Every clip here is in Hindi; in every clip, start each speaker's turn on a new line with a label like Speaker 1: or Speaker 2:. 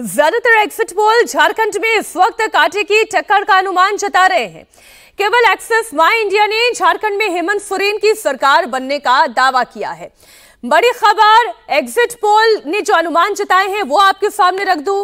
Speaker 1: ज्यादातर एक्सिट पोल झारखंड में इस वक्त कांटे की टक्कर का अनुमान जता रहे हैं केवल एक्सेस माई इंडिया ने झारखंड में हेमंत सोरेन की सरकार बनने का दावा किया है बड़ी खबर एग्जिट पोल ने जो अनुमान जताए हैं वो आपके सामने रख दू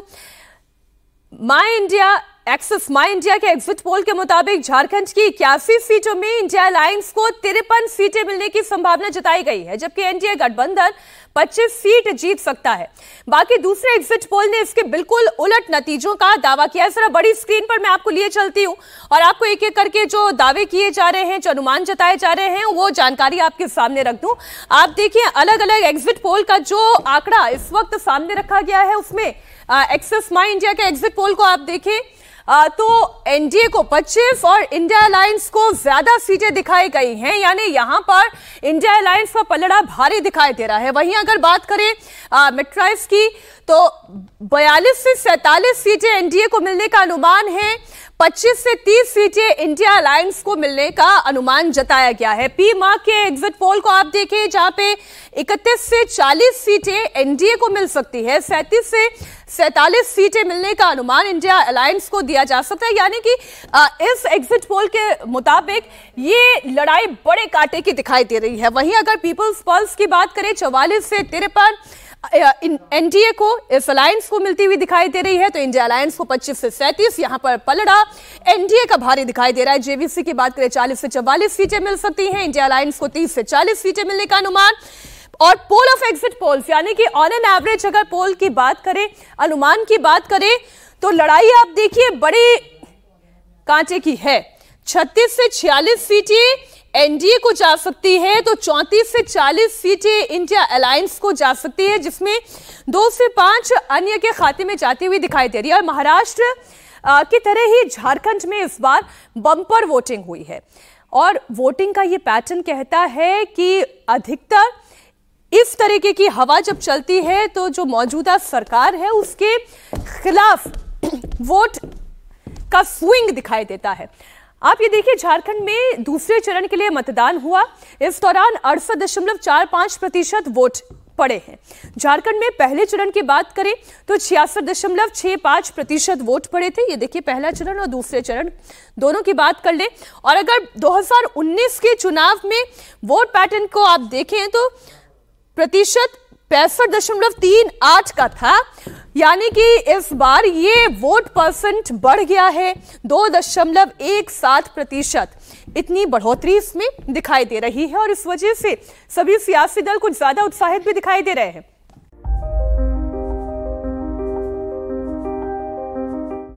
Speaker 1: My India Axis My India के एग्जिट पोल के मुताबिक झारखंड की इक्यासी सीटों में इंडिया अलायंस को तिरपन सीटें मिलने की संभावना जताई गई है जबकि एनडीए गठबंधन 25 सीट जीत सकता है बाकी दूसरे एग्जिट पोल ने इसके बिल्कुल उलट नतीजों का दावा किया जरा बड़ी स्क्रीन पर मैं आपको लिए चलती हूँ और आपको एक एक करके जो दावे किए जा रहे हैं जो अनुमान जताए जा रहे हैं वो जानकारी आपके सामने रख दूँ आप देखिए अलग अलग एग्जिट पोल का जो आंकड़ा इस वक्त सामने रखा गया है उसमें एक्सेस माई इंडिया के एग्जिट पोल को आप देखें तो एनडीए को 25 और इंडिया अलायंस को ज्यादा सीटें दिखाई गई हैं यानी यहां पर इंडिया अलायंस का पलड़ा भारी दिखाई दे रहा है वहीं अगर बात करें मेट्राइस की तो 42 से 47 सीटें एनडीए को मिलने का अनुमान है 25 से 30 सीटें इंडिया अलायंस को मिलने का अनुमान जताया गया है पी मार्क के एग्जिट पोल को आप देखें जहां पे 31 से 40 सीटें एनडीए को मिल सकती है 37 से सैतालीस सीटें मिलने का अनुमान इंडिया अलायंस को दिया जा सकता है यानी कि इस एग्जिट पोल के मुताबिक ये लड़ाई बड़े कांटे की दिखाई दे रही है वहीं अगर पीपल्स पल्स की बात करें चौवालीस से तिरपन एनडीए को इस अलायंस को मिलती हुई दिखाई दे रही है तो इंडिया अलायंस को 25 से 37 यहां पर पलड़ा एनडीए का भारी दिखाई दे रहा है जेबीसी की बात करें 40 से 44 सीटें मिल सकती हैं इंडिया अलायंस को 30 से 40 सीटें मिलने का अनुमान और पोल ऑफ एग्जिट पोल्स यानी कि ऑन एन एवरेज अगर पोल की बात करें अनुमान की बात करें तो लड़ाई आप देखिए बड़े कांटे की है छत्तीस से छियालीस सीटें एनडीए को जा सकती है तो 34 से 40 सीटें इंडिया अलायंस को जा सकती है जिसमें दो से पांच अन्य के खाते में जाती हुई दिखाई दे रही है और महाराष्ट्र की तरह ही झारखंड में इस बार बम्पर वोटिंग हुई है और वोटिंग का ये पैटर्न कहता है कि अधिकतर इस तरीके की हवा जब चलती है तो जो मौजूदा सरकार है उसके खिलाफ वोट का स्विंग दिखाई देता है आप ये देखिए झारखंड में दूसरे चरण के लिए मतदान हुआ इस दौरान अड़सठ दशमलव चार प्रतिशत वोट पड़े हैं झारखंड में पहले चरण की बात करें तो छियासठ दशमलव प्रतिशत वोट पड़े थे ये देखिए पहला चरण और दूसरे चरण दोनों की बात कर लें और अगर 2019 के चुनाव में वोट पैटर्न को आप देखें तो प्रतिशत पैंसठ दशमलव तीन आठ का था यानी कि इस बार ये वोट परसेंट बढ़ गया है दो दशमलव एक सात प्रतिशत इतनी बढ़ोतरी इसमें दिखाई दे रही है और इस वजह से सभी सियासी दल कुछ ज़्यादा उत्साहित भी दिखाई दे रहे हैं